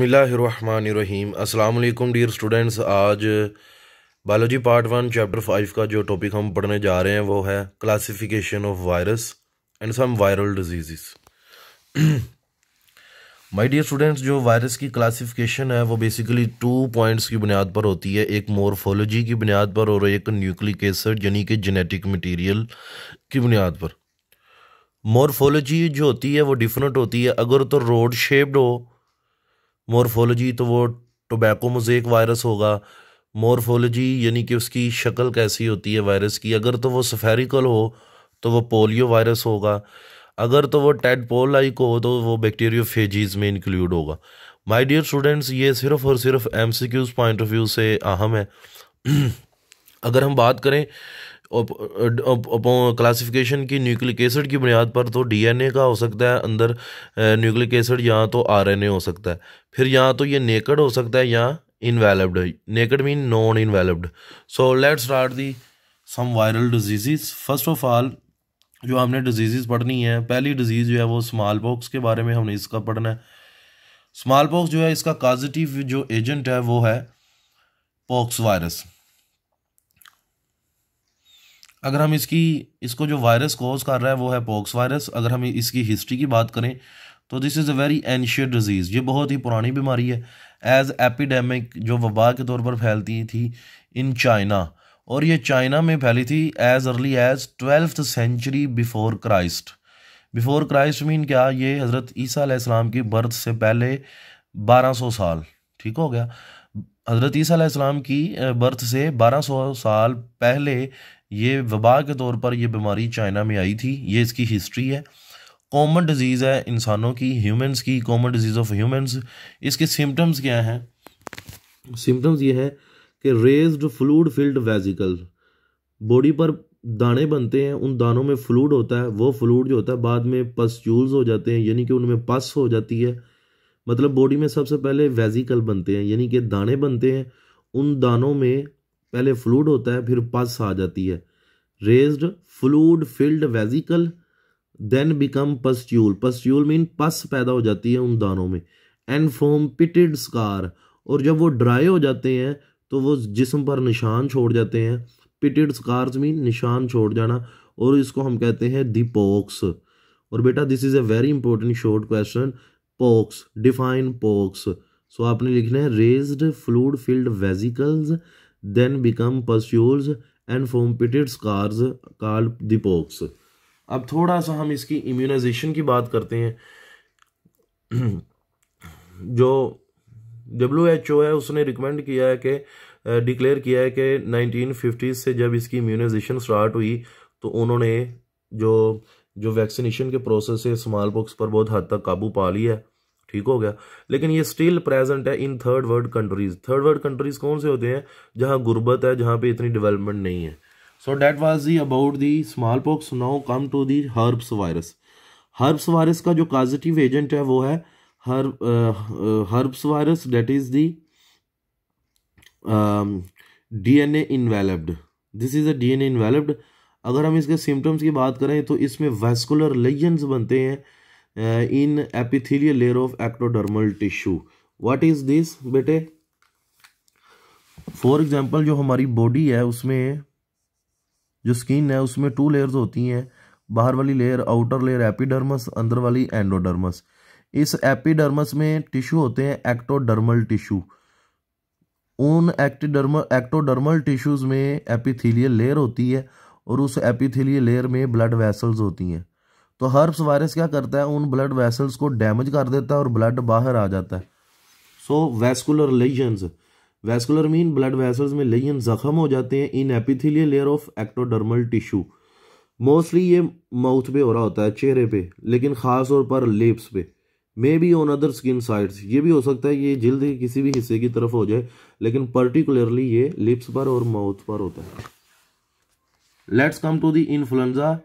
अस्सलाम वालेकुम dear students आज biology part one chapter five का जो टॉपिक हम पढ़ने जा रहे हैं वो है classification of virus and some viral disease my dear students जो वायरस की क्लासिफिकेशन है वो बेसिकली टू पॉइंट्स की बुनियाद पर होती है एक मोर्फोलॉजी की बुनियाद पर और एक न्यूक्लिक एसिड यानी कि जेनेटिक मटीरियल की बुनियाद पर मोरफोलोजी जो होती है वो डिफरेंट होती है अगर तो रोड शेप्ड हो मोरफोलोजी तो वो टोबैको मोजेक वायरस होगा मोरफोलोजी यानी कि उसकी शक्ल कैसी होती है वायरस की अगर तो वो सफेरिकल हो तो वो पोलियो वायरस होगा अगर तो वो टेड पोल लाइक हो तो वो फेजीज़ में इंक्लूड होगा माय डियर स्टूडेंट्स ये सिर्फ और सिर्फ M C Qs point of view से अहम है अगर हम बात करें क्लासिफिकेशन की न्यूक्लिक एसिड की बुनियाद पर तो डीएनए का हो सकता है अंदर न्यूक्लिक एसिड या तो आरएनए हो सकता है फिर या तो ये नेकड हो सकता है या enveloped naked mean non enveloped so let start the some viral disease first of all जो हमने डिजीज़ पढ़नी है पहली डिजीज़ जो है वो स्मॉल पॉक्स के बारे में हमने इसका पढ़ना है स्मॉल पॉक्स जो है इसका पॉजिटिव जो एजेंट है वो है पॉक्स वायरस अगर हम इसकी इसको जो वायरस कॉज कर रहा है वो है पॉक्स वायरस अगर हम इसकी हिस्ट्री की बात करें तो this is a very ancient disease ये बहुत ही पुरानी बीमारी है एज एपिडेमिक जो वबा के तौर पर फैलती थी इन चाइना और ये चाइना में फैली थी as early as twelfth century before Christ before Christ mean क्या ये हज़रत ईसीम की बर्थ से पहले 1200 साल ठीक हो गया हज़रत ईसा की बर्थ से 1200 साल पहले ये वबा के तौर पर यह बीमारी चाइना में आई थी ये इसकी हिस्ट्री है कॉमन डिजीज़ है इंसानों की ह्यूमंस की कॉमन डिजीज़ ऑफ ह्यूमंस इसके सिम्टम्स क्या हैं सिम्टम्स ये है कि raised fluid filled vesicle body पर दाने बनते हैं उन दानों में फ्लूड होता है वो फ्लूड जो होता है बाद में पस्चूल्स हो जाते हैं यानी कि उनमें पस हो जाती है मतलब बॉडी में सबसे पहले वेजिकल बनते हैं यानी कि दाने बनते हैं उन दानों में पहले फ्लूड होता है फिर पस आ जाती है raised fluid filled vesicle then become pustule pustule mean pus पैदा हो जाती है उन दानों में एंड फ्रॉम पिटेड स्कार और जब वो ड्राई हो जाते हैं तो वो जिसम पर निशान छोड़ जाते हैं पिटेड स्कार्स मीन निशान छोड़ जाना और इसको हम कहते हैं दी पोक्स और बेटा this is a very important short question pox define pox so आपने लिखना है raised fluid filled vesicles then become pustules and form pitted scars called the pox अब थोड़ा सा हम इसकी इम्यूनाइजेशन की बात करते हैं जो डब्ल्यू एच ओ है उसने रिकमेंड किया है कि डिक्लेयर किया है कि नाइनटीन फिफ्टीज़ से जब इसकी इम्यूनाइजेशन स्टार्ट हुई तो उन्होंने जो जो वैक्सीनेशन के प्रोसेस है स्मॉल पॉक्स पर बहुत हद तक काबू पा लिया है ठीक हो गया लेकिन ये स्टिल प्रेजेंट है in third world countries third world countries कौन से होते हैं जहां गुर्बत है जहां पे इतनी डेवलपमेंट नहीं है so that was the about the small pox now come to the herpes virus herpes virus का जो पॉजिटिव एजेंट है वो है हर herpes virus that is the D N A enveloped this is a D N A enveloped अगर हम इसके symptoms की बात करें तो इसमें वेस्कुलर लेजन्स बनते हैं in epithelial layer of ectodermal tissue what is this बेटे फॉर एग्जांपल जो हमारी बॉडी है उसमें जो स्किन है उसमें टू लेयर्स होती हैं बाहर वाली लेयर आउटर लेयर एपिडर्मस अंदर वाली एंडोडर्मस इस एपिडर्मस में टिश्यू होते हैं एक्टोडर्मल टिश्यू उन एक्टिडर्म एक्टोडर्मल टिश्यूज में एपिथेलियल लेयर होती है और उस एपिथेलियल लेयर में ब्लड वेसल्स होती हैं तो हर्ब्स वायरस क्या करता है उन ब्लड वेसल्स को डैमेज कर देता है और ब्लड बाहर आ जाता है so vascular lesions vascular mean blood vessels में लेजन जख्म हो जाते हैं in epithelial layer of ectodermal tissue mostly ये माउथ पे हो रहा होता है चेहरे पे लेकिन ख़ास तौर पर लिप्स पे maybe on other skin sides ये भी हो सकता है ये जल्द ही किसी भी हिस्से की तरफ हो जाए लेकिन पर्टिकुलरली ये लिप्स पर और माउथ पर होता है let's come to the influenza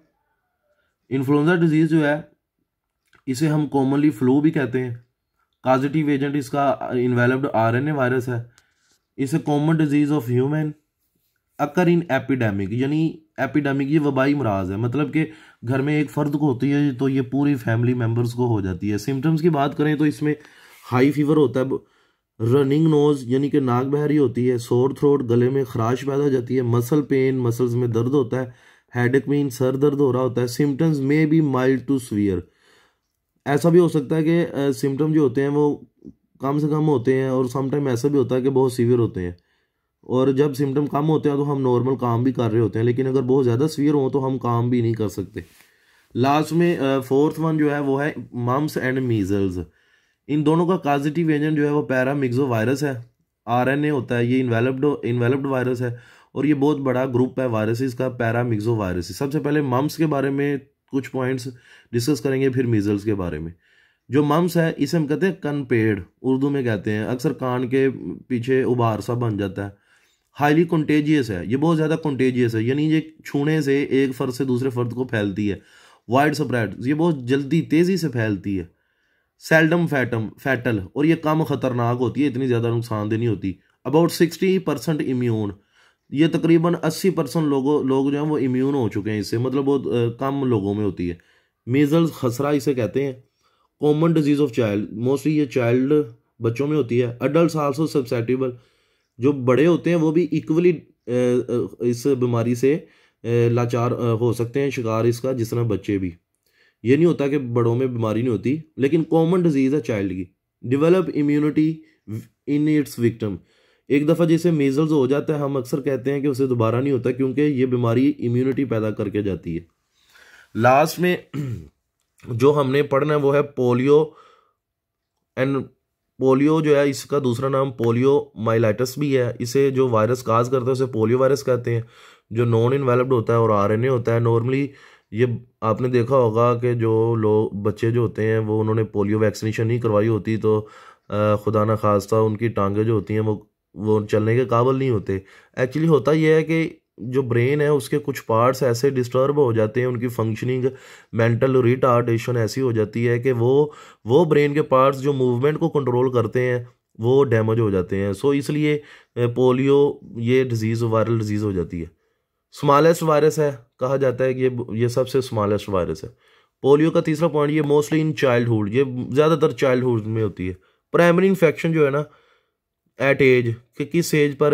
influenza disease जो है इसे हम कॉमनली फ्लू भी कहते हैं पॉजिटिव एजेंट इसका इन्वेलप्ड आरएनए वायरस है इसे common disease of human occur in epidemic यानी एपिडेमिक ये वबाई मराज है मतलब कि घर में एक फ़र्द को होती है तो ये पूरी फैमिली मेम्बर्स को हो जाती है सिम्टम्स की बात करें तो इसमें हाई फीवर होता है रनिंग नोज़ यानी कि नाक बहरी होती है सोर थ्रोट गले में खराश पैदा हो जाती है मसल पेन मसल्स में दर्द होता है हेडेक मीन सर दर्द हो रहा होता है सिम्टम्स में बी माइल्ड टू सवियर ऐसा भी हो सकता है कि सिम्टम जो होते हैं वो कम से कम होते हैं और समटाइम ऐसा भी होता है कि बहुत सीवियर होते हैं और जब सिम्टम कम होते हैं तो हम नॉर्मल काम भी कर रहे होते हैं लेकिन अगर बहुत ज़्यादा सीवियर हों तो हम काम भी नहीं कर सकते लास्ट में फोर्थ वन जो है वो है मम्स एंड मीजल्स इन दोनों का पॉजिटिव एजेंट जो है वो पैरामिक्जो वायरस है आरएनए होता है ये इन्वेलप्ड इन्वेलप्ड वायरस है और ये बहुत बड़ा ग्रुप है वायरसेस का पैरामिक्सो वायरस सबसे पहले मम्स के बारे में कुछ पॉइंट्स डिस्कस करेंगे फिर मीजल्स के बारे में जो मम्स है इसे हम कहते हैं कन पेड़ उर्दू में कहते हैं अक्सर कान के पीछे उबार सा बन जाता है हाईली कॉन्टेजियस है ये बहुत ज़्यादा कॉन्टेजियस है यानी ये छूने से एक फर्द से दूसरे फर्द को फैलती है वाइड स्प्रेड ये बहुत जल्दी तेज़ी से फैलती है सेल्डम फैटम फैटल और ये कम ख़तरनाक होती है इतनी ज़्यादा नुकसानदेह नहीं होती अबाउट सिक्सटी परसेंट इम्यून ये तकरीबन अस्सी परसेंट लोगों लोग जो हैं वो इम्यून हो चुके हैं इससे मतलब बहुत कम लोगों में होती है मीज़ल्स खसरा इसे कहते हैं common disease of child mostly ये चाइल्ड बच्चों में होती है अडल्ट आल्सो सबसेटिबल जो बड़े होते हैं वो भी इक्वली इस बीमारी से लाचार हो सकते हैं शिकार इसका जिस तरह बच्चे भी ये नहीं होता कि बड़ों में बीमारी नहीं होती लेकिन कॉमन डिजीज़ है चाइल्ड की develop immunity in its victim एक दफ़ा जैसे मेज़ल्स हो जाता है हम अक्सर कहते हैं कि उसे दोबारा नहीं होता क्योंकि ये बीमारी इम्यूनिटी पैदा करके जाती है लास्ट में जो हमने पढ़ना है वो है पोलियो एंड पोलियो जो है इसका दूसरा नाम पोलियो माइलाइटस भी है इसे जो वायरस काज करता है उसे पोलियो वायरस कहते हैं जो नॉन इन्वेलप्ड होता है और आरएनए होता है नॉर्मली ये आपने देखा होगा कि जो लोग बच्चे जो होते हैं वो उन्होंने पोलियो वैक्सीनेशन नहीं करवाई होती तो खुदा न खास्ता उनकी टांगें जो होती हैं वो वो चलने के काबल नहीं होते एक्चुअली होता यह है कि जो ब्रेन है उसके कुछ पार्ट्स ऐसे डिस्टर्ब हो जाते हैं उनकी फंक्शनिंग मेंटल रिटार्डेशन ऐसी हो जाती है कि वो वो ब्रेन के पार्ट्स जो मूवमेंट को कंट्रोल करते हैं वो डैमेज हो जाते हैं सो इसलिए पोलियो ये डिज़ीज़ वायरल डिजीज़ हो जाती है स्मॉलेस्ट वायरस है कहा जाता है कि ये ये सबसे स्मॉलेस्ट वायरस है पोलियो का तीसरा पॉइंट ये मोस्टली इन चाइल्डहुड ये ज़्यादातर चाइल्डहुड में होती है प्राइमरी इन्फेक्शन जो है ना एट एज कि किस एज पर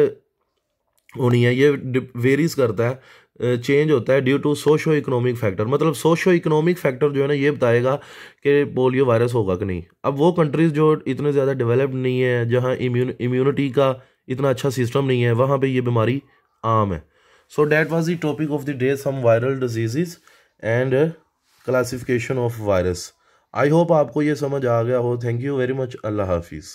होनी है ये वेरीज करता है चेंज होता है due to socio economic factor मतलब सोशो इकोनॉमिक फैक्टर जो है ना ये बताएगा कि पोलियो वायरस होगा कि नहीं अब वो कंट्रीज़ जो इतने ज़्यादा डेवलप्ड नहीं है जहाँ इम्यूनिटी का इतना अच्छा सिस्टम नहीं है वहाँ पे ये बीमारी आम है so that was the topic of the day some viral disease and classification of virus I hope आपको ये समझ आ गया हो थैंक यू वेरी मच अल्लाह हाफिज़